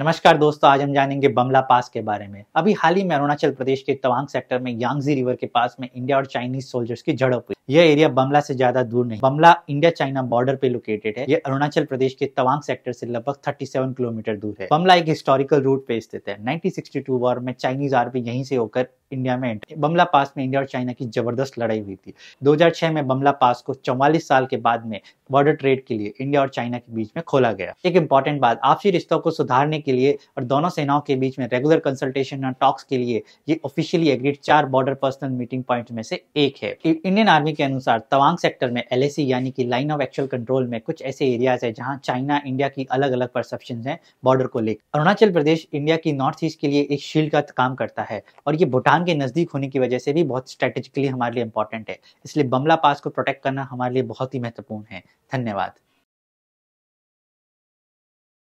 नमस्कार दोस्तों आज हम जानेंगे बमला पास के बारे में अभी हाल ही में अरुणाचल प्रदेश के तवांग सेक्टर में यांगजी रिवर के पास में इंडिया और चाइनीज सोल्जर्स की झड़प हुई यह एरिया बमला से ज्यादा दूर नहीं बमला इंडिया चाइना बॉर्डर पे लोकेटेड है यह अरुणाचल प्रदेश के तवांग सेक्टर से लगभग 37 किलोमीटर दूर है बमला एक हिस्टोरिकल रूट पे स्थित है नाइनटीन वॉर में चाइनीज आर्मी यहीं से होकर इंडिया में बमला पास में इंडिया और चाइना की जबरदस्त लड़ाई हुई थी 2006 में बमला पास को 44 साल के बाद में बॉर्डर ट्रेड के लिए इंडिया और चाइना के बीच में खोला गया एक इंपॉर्टेंट बात आपसी रिश्तों को सुधारने के लिए और दोनों सेनाओं के बीच में रेगुलर कंसल्टेशन और टॉक्स के लिए ये ऑफिशियली एग्रीड चार बॉर्डर पर्सनल मीटिंग पॉइंट में से एक है इंडियन आर्मी के अनुसार तवांग सेक्टर में एल यानी कि लाइन ऑफ एक्चुअल कंट्रोल में कुछ ऐसे एरियाज है जहाँ चाइना इंडिया की अलग अलग परसेप्शन है बॉर्डर को लेकर अरुणाचल प्रदेश इंडिया की नॉर्थ ईस्ट के लिए एक शील्ड का काम करता है और ये भूटान इस्लाम के नज़दीक होने की वजह से भी बहुत स्ट्रेटेजिकली हमारे लिए इंपॉर्टेंट है इसलिए बमला पास को प्रोटेक्ट करना हमारे लिए बहुत ही महत्वपूर्ण है धन्यवाद